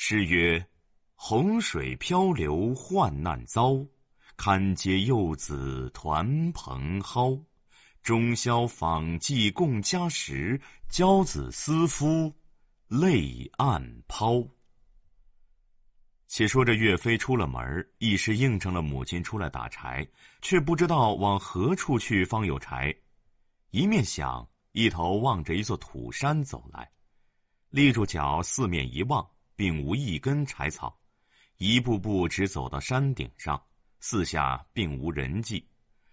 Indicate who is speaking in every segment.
Speaker 1: 诗曰：“洪水漂流，患难遭，堪嗟幼子团蓬蒿。中宵访迹共家时，娇子思夫泪暗抛。”且说这岳飞出了门儿，一时应承了母亲出来打柴，却不知道往何处去方有柴，一面想，一头望着一座土山走来，立住脚，四面一望。并无一根柴草，一步步直走到山顶上，四下并无人迹。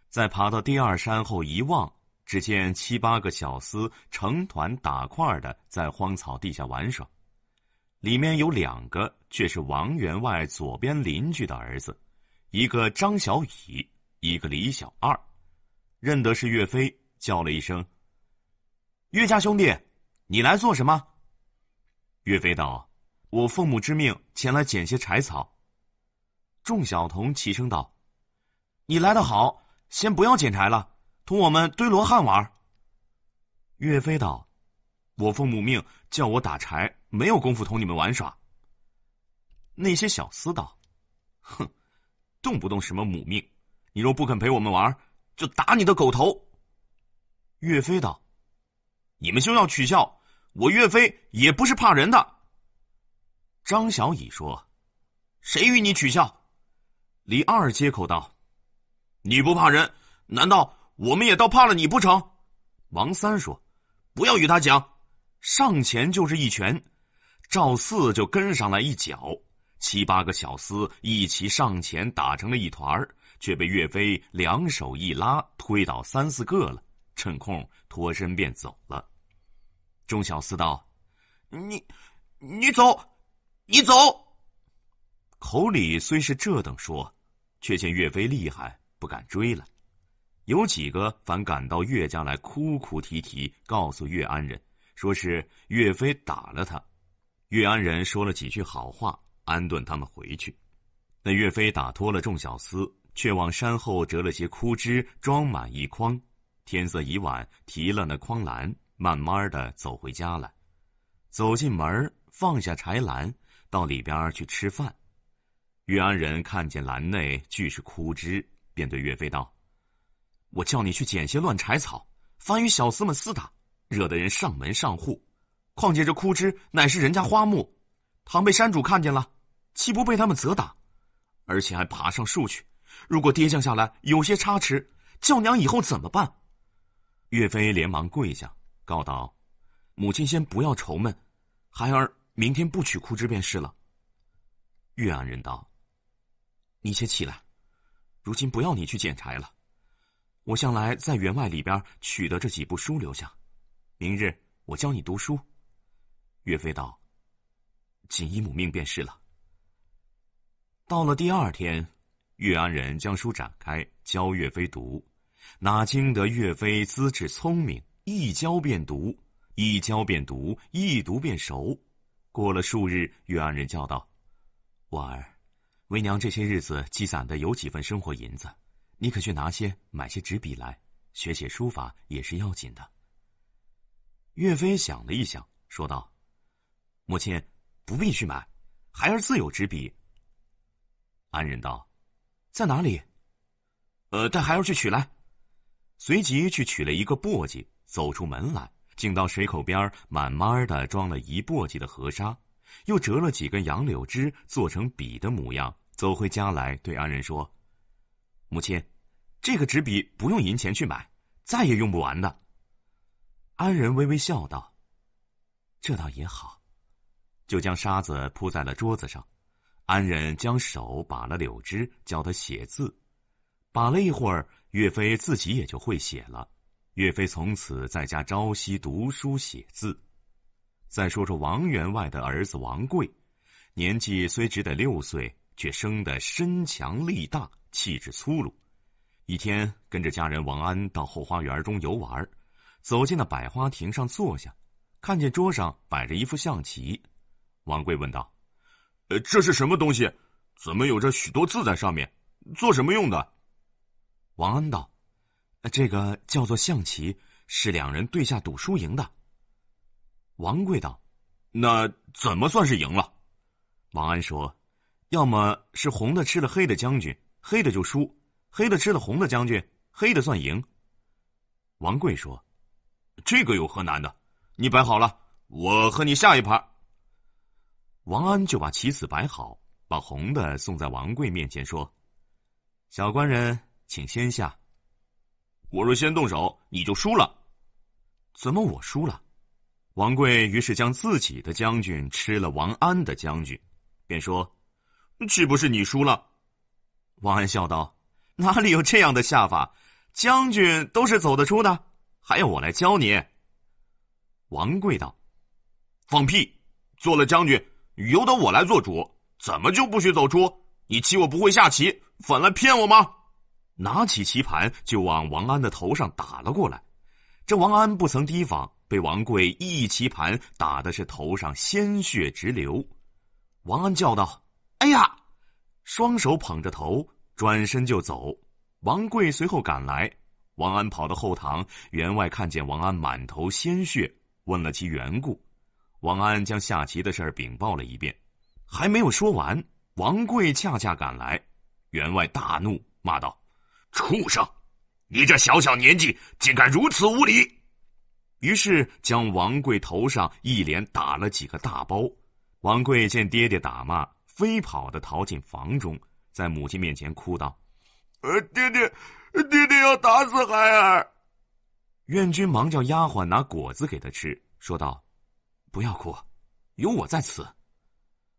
Speaker 1: 再爬到第二山后一望，只见七八个小厮成团打块的在荒草地下玩耍。里面有两个，却是王员外左边邻居的儿子，一个张小乙，一个李小二，认得是岳飞，叫了一声：“岳家兄弟，你来做什么？”岳飞道。我奉母之命前来捡些柴草。众小童齐声道：“你来得好，先不要捡柴了，同我们堆罗汉玩。”岳飞道：“我奉母命叫我打柴，没有功夫同你们玩耍。”那些小厮道：“哼，动不动什么母命？你若不肯陪我们玩，就打你的狗头。”岳飞道：“你们休要取笑，我岳飞也不是怕人的。”张小乙说：“谁与你取笑？”李二接口道：“你不怕人，难道我们也倒怕了你不成？”王三说：“不要与他讲。”上前就是一拳，赵四就跟上来一脚，七八个小厮一齐上前打成了一团儿，却被岳飞两手一拉，推倒三四个了。趁空脱身便走了。众小厮道：“你，你走。”你走，口里虽是这等说，却见岳飞厉害，不敢追了。有几个反赶到岳家来，哭哭啼啼，告诉岳安人，说是岳飞打了他。岳安人说了几句好话，安顿他们回去。那岳飞打脱了众小厮，却往山后折了些枯枝，装满一筐。天色已晚，提了那筐篮，慢慢的走回家来。走进门放下柴篮。到里边去吃饭，岳安人看见篮内俱是枯枝，便对岳飞道：“我叫你去捡些乱柴草，凡与小厮们厮打，惹得人上门上户。况且这枯枝乃是人家花木，倘被山主看见了，岂不被他们责打？而且还爬上树去，如果跌降下来，有些差池，叫娘以后怎么办？”岳飞连忙跪下，告道：“母亲先不要愁闷，孩儿。”明天不取枯枝便是了。岳安人道：“你先起来，如今不要你去捡柴了。我向来在员外里边取得这几部书留下，明日我教你读书。”岳飞道：“锦依母命便是了。”到了第二天，岳安人将书展开教岳飞读，哪经得岳飞资质聪明，一教便读，一教便读，一读便熟。过了数日，岳安人叫道：“婉儿，为娘这些日子积攒的有几分生活银子，你可去拿些买些纸笔来，学写书法也是要紧的。”岳飞想了一想，说道：“母亲不必去买，孩儿自有纸笔。”安人道：“在哪里？呃，带孩儿去取来。”随即去取了一个簸箕，走出门来。进到水口边儿，慢慢的装了一簸箕的河沙，又折了几根杨柳枝，做成笔的模样，走回家来对安仁说：“母亲，这个纸笔不用银钱去买，再也用不完的。”安仁微微笑道：“这倒也好。”就将沙子铺在了桌子上，安仁将手把了柳枝教他写字，把了一会儿，岳飞自己也就会写了。岳飞从此在家朝夕读书写字。再说说王员外的儿子王贵，年纪虽只得六岁，却生得身强力大，气质粗鲁。一天跟着家人王安到后花园中游玩，走进那百花亭上坐下，看见桌上摆着一副象棋。王贵问道：“呃，这是什么东西？怎么有着许多字在上面？做什么用的？”王安道。这个叫做象棋，是两人对下赌输赢的。王贵道：“那怎么算是赢了？”王安说：“要么是红的吃了黑的将军，黑的就输；黑的吃了红的将军，黑的算赢。”王贵说：“这个有何难的？你摆好了，我和你下一盘。”王安就把棋子摆好，把红的送在王贵面前说：“小官人，请先下。”我若先动手，你就输了。怎么我输了？王贵于是将自己的将军吃了王安的将军，便说：“岂不是你输了？”王安笑道：“哪里有这样的下法？将军都是走得出的，还要我来教你？”王贵道：“放屁！做了将军，由得我来做主，怎么就不许走出？你欺我不会下棋，反来骗我吗？”拿起棋盘就往王安的头上打了过来，这王安不曾提防，被王贵一棋盘打的是头上鲜血直流。王安叫道：“哎呀！”双手捧着头，转身就走。王贵随后赶来。王安跑到后堂，员外看见王安满头鲜血，问了其缘故。王安将下棋的事儿禀报了一遍，还没有说完，王贵恰恰赶来。员外大怒，骂道：畜生，你这小小年纪竟敢如此无礼！于是将王贵头上一连打了几个大包。王贵见爹爹打骂，飞跑的逃进房中，在母亲面前哭道：“呃，爹爹，爹爹要打死孩儿！”愿君忙叫丫鬟拿果子给他吃，说道：“不要哭，有我在此。”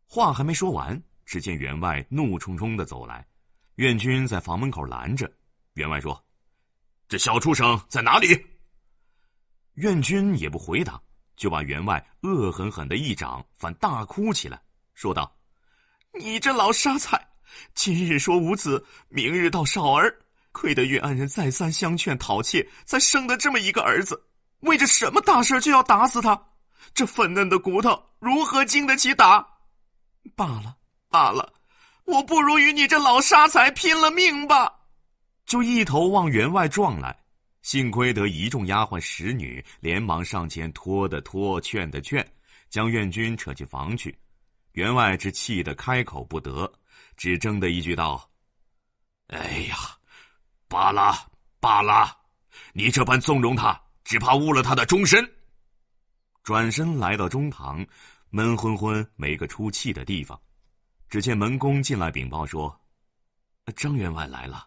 Speaker 1: 话还没说完，只见员外怒冲冲的走来，愿君在房门口拦着。员外说：“这小畜生在哪里？”愿君也不回答，就把员外恶狠狠的一掌，反大哭起来，说道：“你这老沙才，今日说无子，明日到少儿，亏得岳安人再三相劝，讨妾才生的这么一个儿子，为着什么大事就要打死他？这粉嫩的骨头如何经得起打？罢了，罢了，我不如与你这老沙才拼了命吧。”就一头往员外撞来，幸亏得一众丫鬟使女连忙上前拖的拖劝的劝，将院军扯进房去。员外只气得开口不得，只争的一句道：“哎呀，罢了罢了，你这般纵容他，只怕误了他的终身。”转身来到中堂，闷昏昏没个出气的地方，只见门公进来禀报说：“张员外来了。”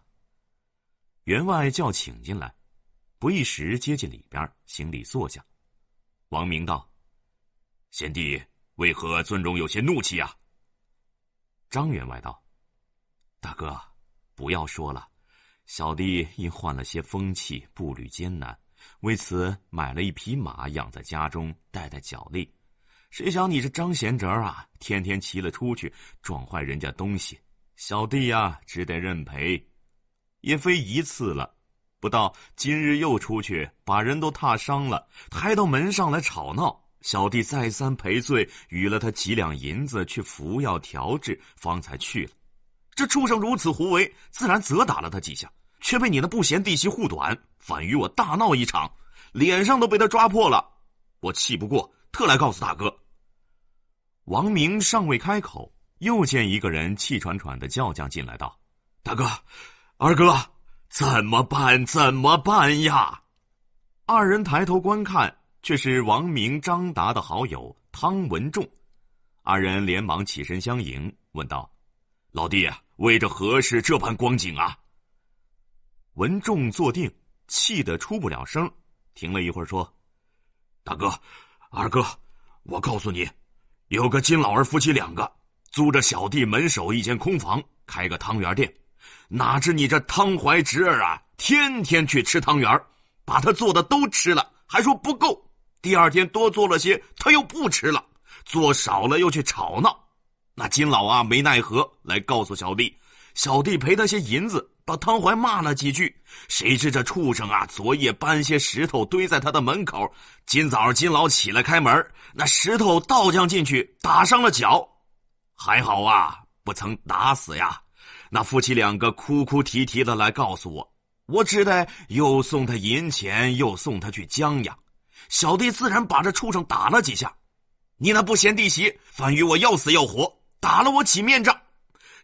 Speaker 1: 员外叫请进来，不一时接进里边，行礼坐下。王明道：“贤弟，为何尊容有些怒气呀？”张员外道：“大哥，不要说了。小弟因患了些风气，步履艰难，为此买了一匹马，养在家中，带带脚力。谁想你这张贤侄啊，天天骑了出去，撞坏人家东西，小弟呀，只得认赔。”也非一次了，不到今日又出去，把人都踏伤了，抬到门上来吵闹。小弟再三赔罪，与了他几两银子去服药调治，方才去了。这畜生如此胡为，自然责打了他几下，却被你那不贤弟媳护短，反与我大闹一场，脸上都被他抓破了。我气不过，特来告诉大哥。王明尚未开口，又见一个人气喘喘的叫将进来道：“大哥。”二哥，怎么办？怎么办呀？二人抬头观看，却是王明、张达的好友汤文仲。二人连忙起身相迎，问道：“老弟，为这何事这般光景啊？”文仲坐定，气得出不了声，停了一会儿说：“大哥，二哥，我告诉你，有个金老儿夫妻两个，租着小弟门首一间空房，开个汤圆店。”哪知你这汤怀侄儿啊，天天去吃汤圆把他做的都吃了，还说不够。第二天多做了些，他又不吃了，做少了又去吵闹。那金老啊，没奈何，来告诉小弟，小弟赔他些银子，把汤怀骂了几句。谁知这畜生啊，昨夜搬些石头堆在他的门口，今早上金老起来开门，那石头倒将进去，打伤了脚，还好啊，不曾打死呀。那夫妻两个哭哭啼啼的来告诉我，我只得又送他银钱，又送他去江阳。小弟自然把这畜生打了几下，你那不贤弟媳，反与我要死要活，打了我几面仗，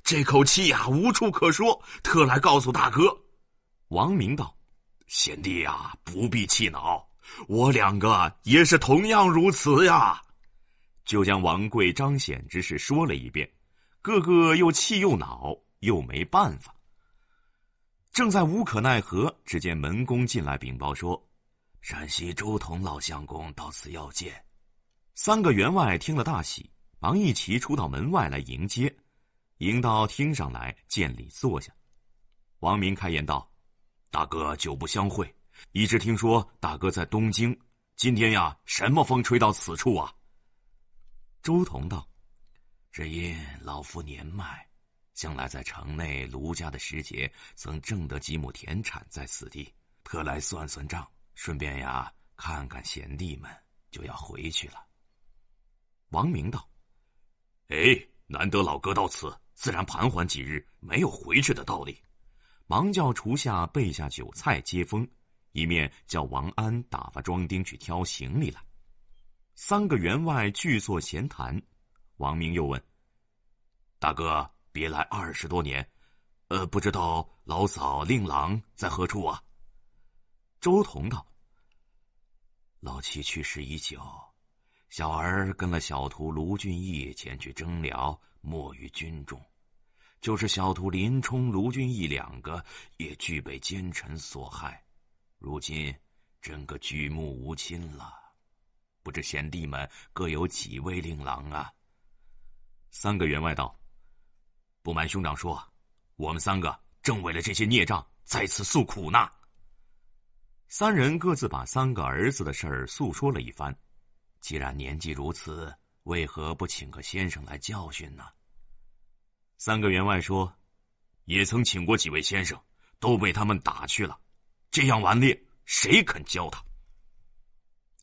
Speaker 1: 这口气呀无处可说，特来告诉大哥。王明道：“贤弟呀，不必气恼，我两个也是同样如此呀。”就将王贵、张显之事说了一遍，个个又气又恼。又没办法，正在无可奈何，只见门公进来禀报说：“陕西周同老相公到此要见。”三个员外听了大喜，忙一齐出到门外来迎接，迎到厅上来见礼坐下。王明开言道：“大哥久不相会，一直听说大哥在东京，今天呀，什么风吹到此处啊？”周同道：“只因老夫年迈。”将来在城内卢家的时节，曾挣得几亩田产在此地，特来算算账，顺便呀看看贤弟们，就要回去了。王明道：“哎，难得老哥到此，自然盘桓几日，没有回去的道理。”忙叫厨下备下酒菜接风，一面叫王安打发庄丁去挑行李来。三个员外聚坐闲谈，王明又问：“大哥。”别来二十多年，呃，不知道老嫂令郎在何处啊？周同道。老七去世已久，小儿跟了小徒卢俊义前去征辽，没于军中。就是小徒林冲、卢俊义两个，也俱被奸臣所害。如今，真个举目无亲了。不知贤弟们各有几位令郎啊？三个员外道。不瞒兄长说，我们三个正为了这些孽障在此诉苦呢。三人各自把三个儿子的事儿诉说了一番。既然年纪如此，为何不请个先生来教训呢？三个员外说，也曾请过几位先生，都被他们打去了。这样顽劣，谁肯教他？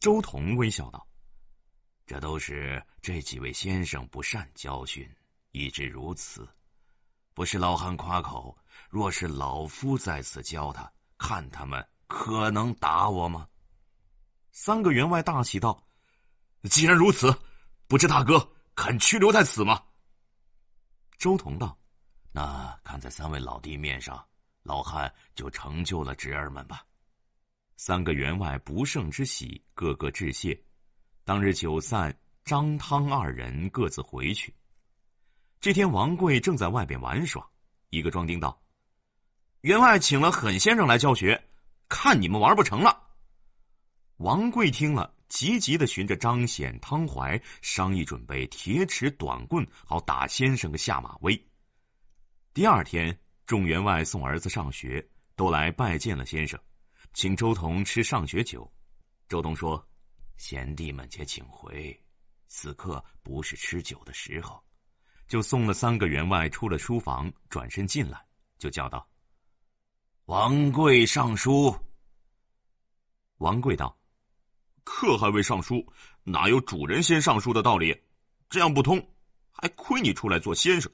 Speaker 1: 周同微笑道：“这都是这几位先生不善教训，以致如此。”不是老汉夸口，若是老夫在此教他，看他们可能打我吗？三个员外大喜道：“既然如此，不知大哥肯屈留在此吗？”周同道：“那看在三位老弟面上，老汉就成就了侄儿们吧。”三个员外不胜之喜，个个致谢。当日酒散，张汤二人各自回去。这天，王贵正在外边玩耍，一个庄丁道：“员外请了狠先生来教学，看你们玩不成了。”王贵听了，急急的寻着张显、汤怀商议，准备铁尺、短棍，好打先生个下马威。第二天，众员外送儿子上学，都来拜见了先生，请周同吃上学酒。周同说：“贤弟们且请回，此刻不是吃酒的时候。”就送了三个员外出了书房，转身进来，就叫道：“王贵上书。”王贵道：“客还未上书，哪有主人先上书的道理？这样不通，还亏你出来做先生。”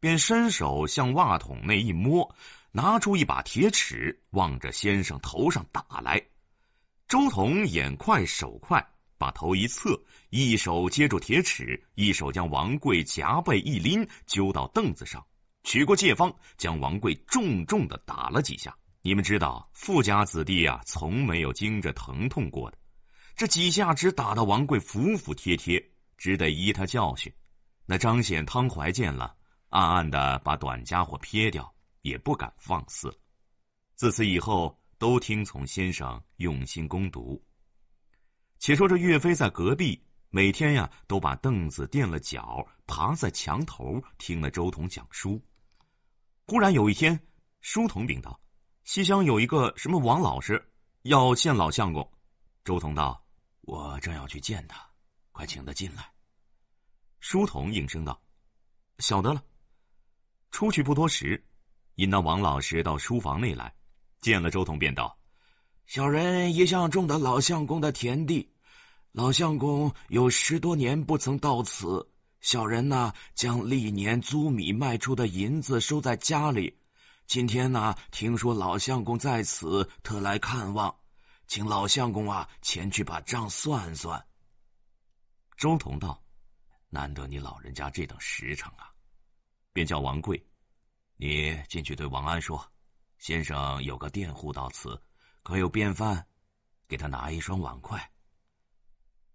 Speaker 1: 便伸手向袜筒内一摸，拿出一把铁尺，望着先生头上打来。周彤眼快手快。把头一侧，一手接住铁尺，一手将王贵夹背一拎，揪到凳子上，取过戒方，将王贵重重的打了几下。你们知道，富家子弟啊，从没有经着疼痛过的，这几下只打得王贵服服帖帖，只得依他教训。那张显汤怀见了，暗暗的把短家伙撇掉，也不敢放肆。自此以后，都听从先生，用心攻读。且说这岳飞在隔壁，每天呀都把凳子垫了脚，爬在墙头听了周同讲书。忽然有一天，书童禀道：“西乡有一个什么王老师，要见老相公。”周同道：“我正要去见他，快请他进来。”书童应声道：“晓得了。”出去不多时，引那王老师到书房内来，见了周同便道。小人一向种的老相公的田地，老相公有十多年不曾到此，小人呢，将历年租米卖出的银子收在家里，今天呢，听说老相公在此，特来看望，请老相公啊前去把账算算。周同道，难得你老人家这等实诚啊，便叫王贵，你进去对王安说，先生有个佃户到此。可有便饭？给他拿一双碗筷。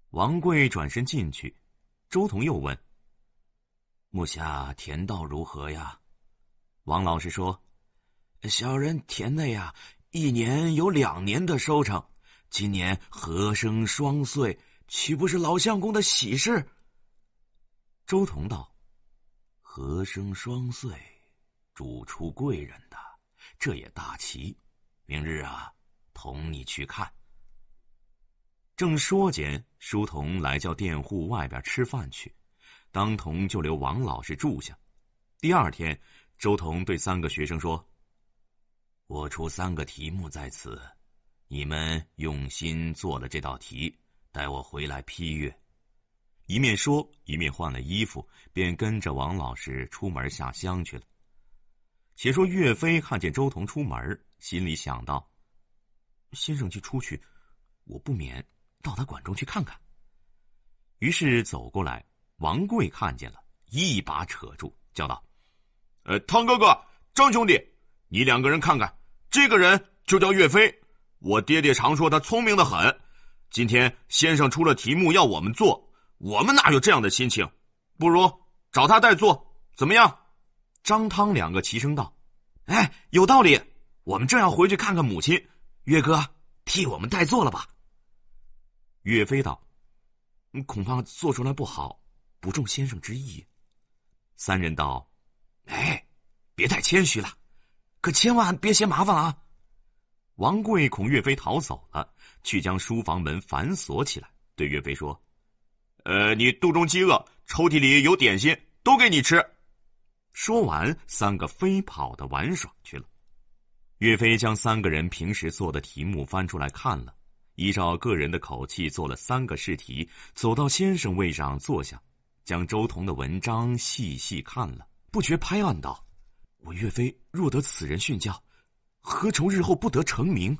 Speaker 1: 王贵转身进去，周彤又问：“木下田到如何呀？”王老师说：“小人田内呀，一年有两年的收成，今年和生双岁，岂不是老相公的喜事？”周彤道：“和生双岁，主出贵人的，这也大吉。明日啊。”同你去看。正说间，书童来叫店户外边吃饭去，当同就留王老师住下。第二天，周同对三个学生说：“我出三个题目在此，你们用心做了这道题，待我回来批阅。”一面说，一面换了衣服，便跟着王老师出门下乡去了。且说岳飞看见周同出门，心里想到。先生就出去，我不免到他馆中去看看。于是走过来，王贵看见了，一把扯住，叫道：“呃，汤哥哥，张兄弟，你两个人看看，这个人就叫岳飞。我爹爹常说他聪明的很。今天先生出了题目要我们做，我们哪有这样的心情？不如找他代做，怎么样？”张汤两个齐声道：“哎，有道理。我们正要回去看看母亲。”岳哥替我们代做了吧。岳飞道：“恐怕做出来不好，不中先生之意。”三人道：“哎，别太谦虚了，可千万别嫌麻烦啊！”王贵恐岳飞逃走了，去将书房门反锁起来，对岳飞说：“呃，你肚中饥饿，抽屉里有点心，都给你吃。”说完，三个飞跑的玩耍去了。岳飞将三个人平时做的题目翻出来看了，依照个人的口气做了三个试题，走到先生位上坐下，将周同的文章细细看了，不觉拍案道：“我岳飞若得此人训教，何愁日后不得成名？”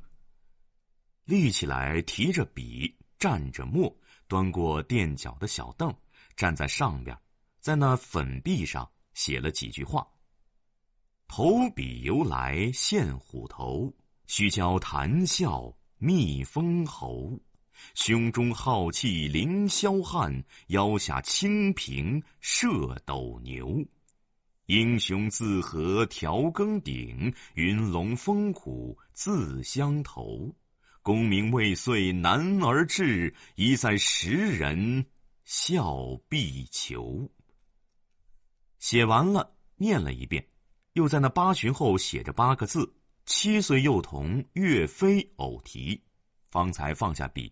Speaker 1: 立起来，提着笔，蘸着墨，端过垫脚的小凳，站在上边，在那粉壁上写了几句话。投笔由来献虎头，须交谈笑觅封侯。胸中浩气凌霄汉，腰下清平射斗牛。英雄自何调更鼎，云龙风虎自相投。功名未遂男儿志，一在时人笑必求。写完了，念了一遍。又在那八旬后写着八个字：“七岁幼童岳飞偶题”，方才放下笔，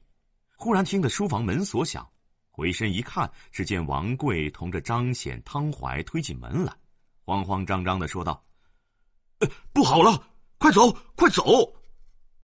Speaker 1: 忽然听得书房门锁响，回身一看，只见王贵同着张显汤怀推进门来，慌慌张张的说道：“呃，不好了，快走，快走！”